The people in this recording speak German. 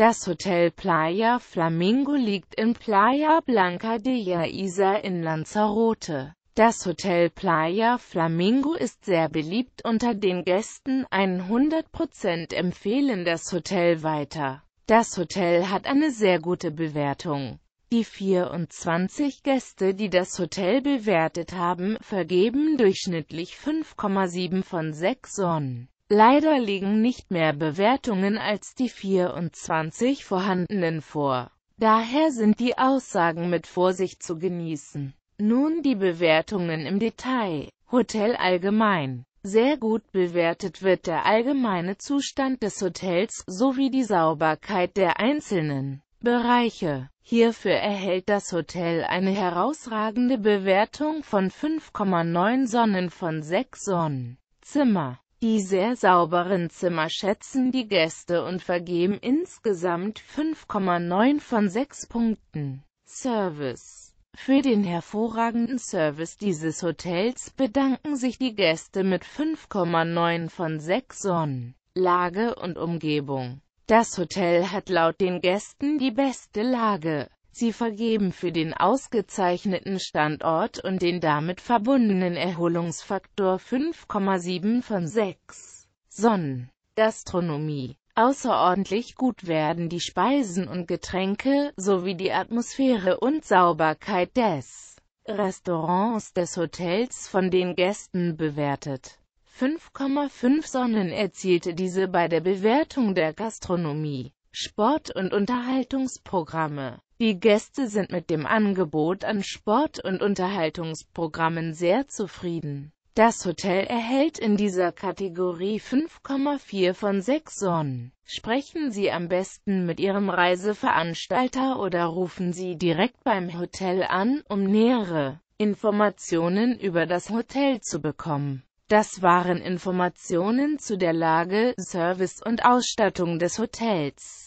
Das Hotel Playa Flamingo liegt in Playa Blanca de Yaiza in Lanzarote. Das Hotel Playa Flamingo ist sehr beliebt unter den Gästen, 100% empfehlen das Hotel weiter. Das Hotel hat eine sehr gute Bewertung. Die 24 Gäste, die das Hotel bewertet haben, vergeben durchschnittlich 5,7 von 6 Sonnen. Leider liegen nicht mehr Bewertungen als die 24 vorhandenen vor. Daher sind die Aussagen mit Vorsicht zu genießen. Nun die Bewertungen im Detail. Hotel allgemein. Sehr gut bewertet wird der allgemeine Zustand des Hotels sowie die Sauberkeit der einzelnen Bereiche. Hierfür erhält das Hotel eine herausragende Bewertung von 5,9 Sonnen von 6 Sonnen. Zimmer. Die sehr sauberen Zimmer schätzen die Gäste und vergeben insgesamt 5,9 von 6 Punkten. Service Für den hervorragenden Service dieses Hotels bedanken sich die Gäste mit 5,9 von 6 Sonnen, Lage und Umgebung. Das Hotel hat laut den Gästen die beste Lage. Sie vergeben für den ausgezeichneten Standort und den damit verbundenen Erholungsfaktor 5,7 von 6. Sonnen. Gastronomie. Außerordentlich gut werden die Speisen und Getränke, sowie die Atmosphäre und Sauberkeit des Restaurants des Hotels von den Gästen bewertet. 5,5 Sonnen erzielte diese bei der Bewertung der Gastronomie. Sport- und Unterhaltungsprogramme. Die Gäste sind mit dem Angebot an Sport- und Unterhaltungsprogrammen sehr zufrieden. Das Hotel erhält in dieser Kategorie 5,4 von 6 Sonnen. Sprechen Sie am besten mit Ihrem Reiseveranstalter oder rufen Sie direkt beim Hotel an, um nähere Informationen über das Hotel zu bekommen. Das waren Informationen zu der Lage, Service und Ausstattung des Hotels.